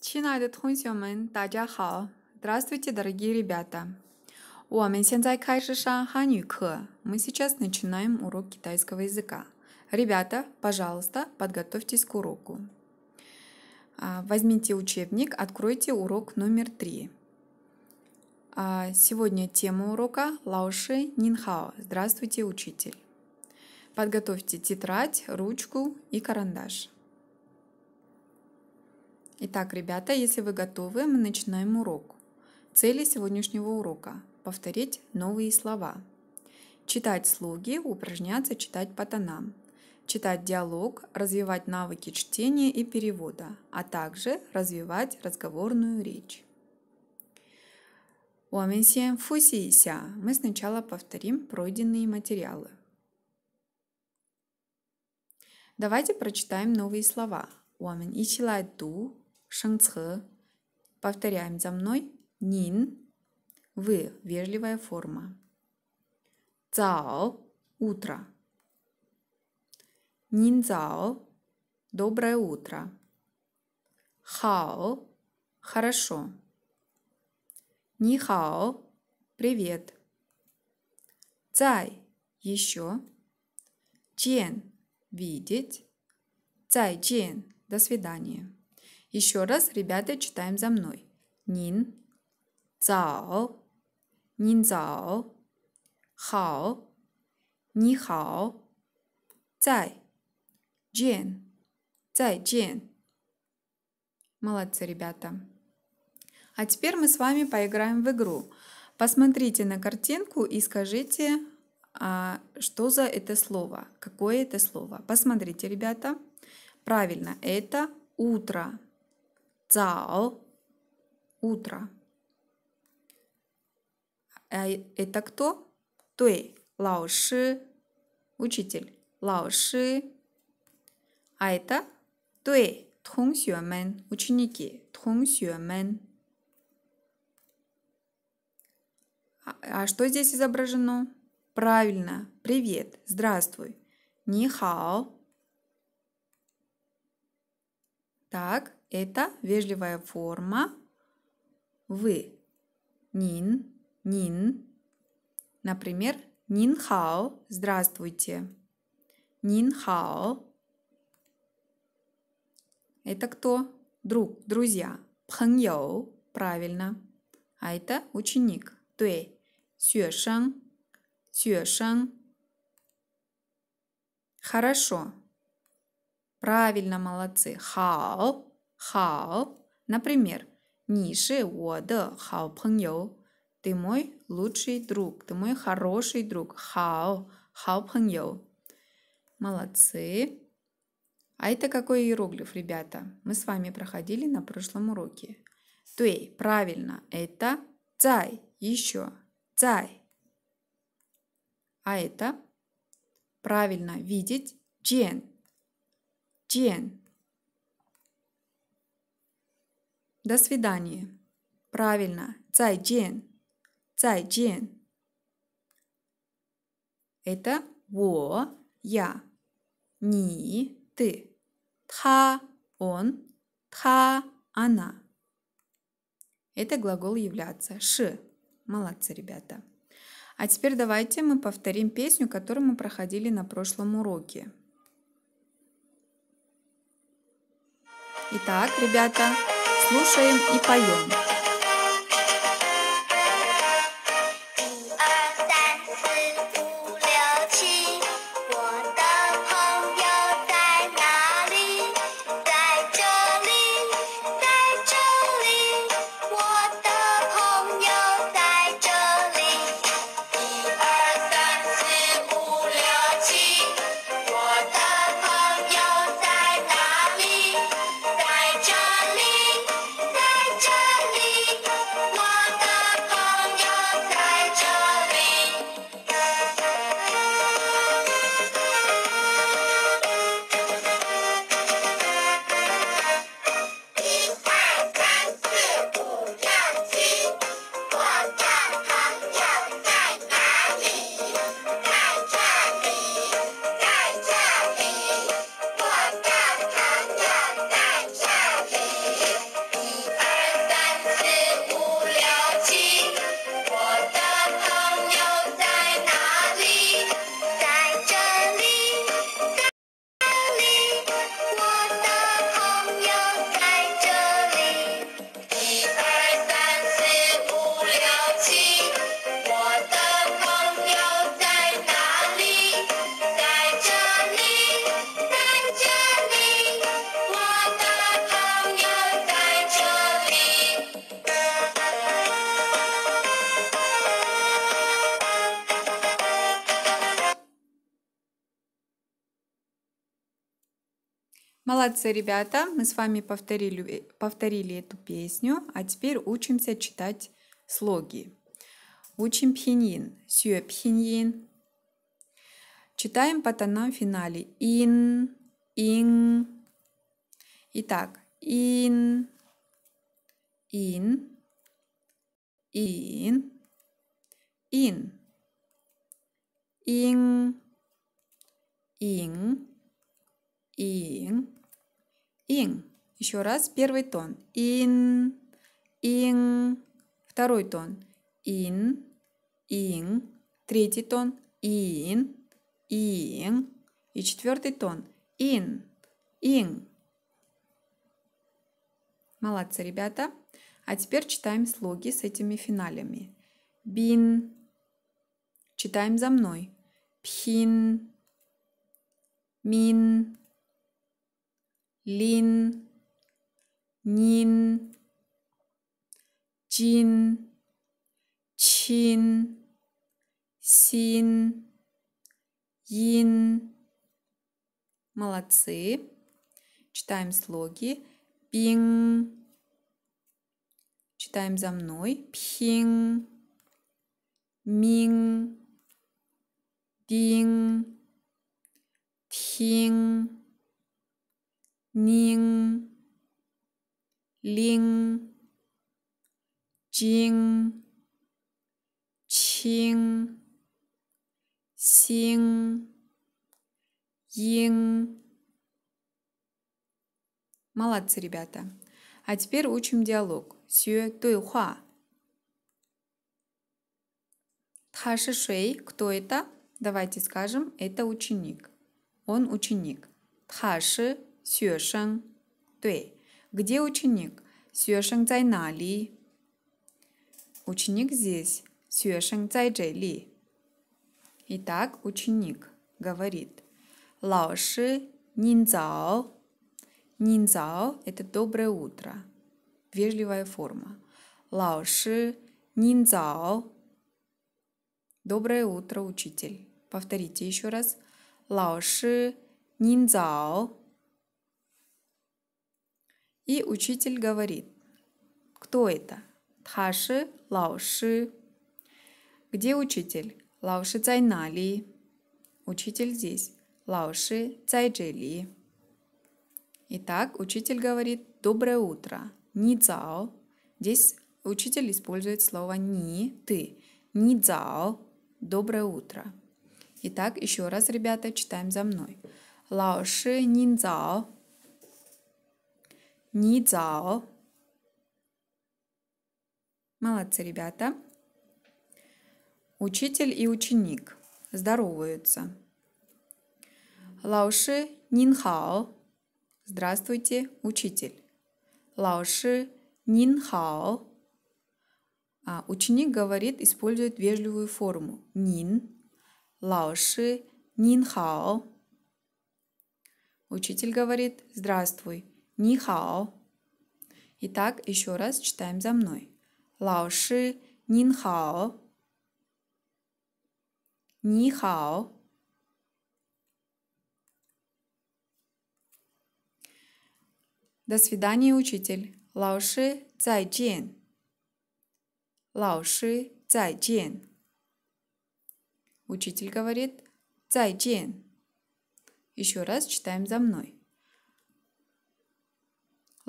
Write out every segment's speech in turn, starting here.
Тхунсьомен, Здравствуйте, дорогие ребята! А мы сейчас начинаем урок китайского языка. Ребята, пожалуйста, подготовьтесь к уроку. А, возьмите учебник, откройте урок номер три. А, сегодня тема урока Лауши Нинхао. Здравствуйте, учитель. Подготовьте тетрадь, ручку и карандаш. Итак, ребята, если вы готовы, мы начинаем урок. Цели сегодняшнего урока – повторить новые слова, читать слоги, упражняться читать по тонам, читать диалог, развивать навыки чтения и перевода, а также развивать разговорную речь. Уаменсиен фусися. Мы сначала повторим пройденные материалы. Давайте прочитаем новые слова. Уамен ичилай шанцхэ. Повторяем за мной. Нин. Вы. Вежливая форма. Цао. Утро. Нинзао. Доброе утро. Хао. Хорошо. Нихао. Привет. Цай. Еще. Чен. Видеть. Цай чен. До свидания. Еще раз, ребята, читаем за мной. Нин, цао, нин цао, хао, ни хао, цай, джен, цай джен. Молодцы, ребята. А теперь мы с вами поиграем в игру. Посмотрите на картинку и скажите, а, что за это слово, какое это слово. Посмотрите, ребята. Правильно, это утро. Цао. Утро. А это кто? Туэй. Лаоши. Учитель. Лаоши. А это туэй. Тхунсюэмен. Ученики. Тхунсюэмен. А, а что здесь изображено? Правильно. Привет. Здравствуй. Нихао. Так. Это вежливая форма вы. Нин, нин. Например, нин хао, здравствуйте. Нин хао. Это кто? Друг, друзья. Пхэньяо, правильно. А это ученик. Туэй. Сюэшэн. Сюэшэн. Хорошо. Правильно, молодцы. Хао. 好. Например, 你是我的好朋友. Ты мой лучший друг. Ты мой хороший друг. Хао. Хао паньо. Молодцы. А это какой иероглиф, ребята? Мы с вами проходили на прошлом уроке. Туэй. Правильно. Это цай. Еще. Цай. А это правильно видеть. Джен. Джен. До свидания. Правильно. Цайджен. Цайджен. Это «во», «я», «ни», «ты», «та», «он», «та», «она». Это глагол являться. «Ши». Молодцы, ребята. А теперь давайте мы повторим песню, которую мы проходили на прошлом уроке. Итак, ребята, слушаем и поем. Молодцы, ребята! Мы с вами повторили, повторили эту песню, а теперь учимся читать слоги. Учим пхиньин. Сюэ пхиньин. Читаем по тонам в финале. Ин, ин. Итак, ин, ин, ин, ин, ин, ин, ин ин. Еще раз первый тон. Ин, ин. Второй тон. Ин, ин. Третий тон. Ин, ин. И четвертый тон. Ин, ин. Молодцы, ребята. А теперь читаем слоги с этими финалями. Бин. Читаем за мной. Пхин. Мин лин, нин, чин, чин, син, ин. Молодцы. Читаем слоги. Пинг. Читаем за мной. Пинг. Минг. Динг. Тинг нин, лин, чин, чин, син, ин. Молодцы, ребята. А теперь учим диалог. Сюэ дуйхуа. Та ши шуэй. Кто это? Давайте скажем, это ученик. Он ученик. Та ши Сюэшэн. Туэй. Где ученик? Сюэшэн цай на ли? Ученик здесь. Сюэшэн цай джей ли. Итак, ученик говорит. Лаоши нинзао. Нинзао – это доброе утро. Вежливая форма. Лаоши нинзао. Доброе утро, учитель. Повторите еще раз. Лаоши нинзао. И учитель говорит, кто это? Тхаши Лауши. Где учитель? Лауши Цайнали. Учитель здесь. Лауши Цайджели. Итак, учитель говорит «Доброе утро». «Ни цао». Здесь учитель использует слово «ни», «ты». «Ни цао». «Доброе утро». Итак, еще раз, ребята, читаем за мной. Лауши нин цао. Нидзао. Молодцы, ребята. Учитель и ученик здороваются. Лауши Нинхао. Здравствуйте, учитель. Лауши Нинхао. А ученик говорит, использует вежливую форму. Нин. Лауши Нинхао. Учитель говорит, здравствуй. Ни хао. Итак, еще раз читаем за мной. Лао ши ни хао. До свидания, учитель. Лао ши зайджен. Лао ши зайджен. Учитель говорит зайджен. Еще раз читаем за мной.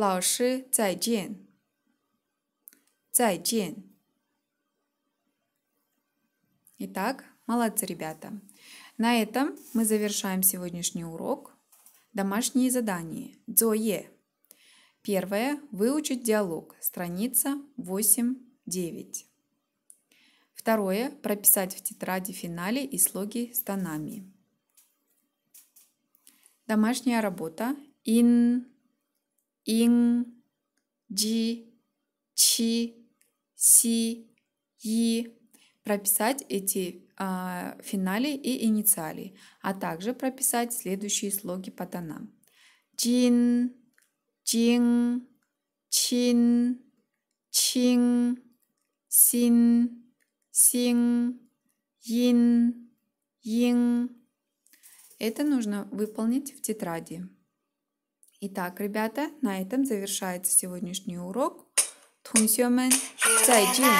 老师再见，再见。Итак, молодцы, ребята. На этом мы завершаем сегодняшний урок. Домашние задания. Дзое. Первое. Выучить диалог. Страница 8-9. Второе. Прописать в тетради финале и слоги с тонами. Домашняя работа. Ин ин, ji, чи, си, и. Прописать эти э, финали и инициали, а также прописать следующие слоги по тонам. Джин, джин, чин, чин, син, син, ин, ин. Это нужно выполнить в тетради. Итак, ребята, на этом завершается сегодняшний урок. Тунсёмен, зайдем!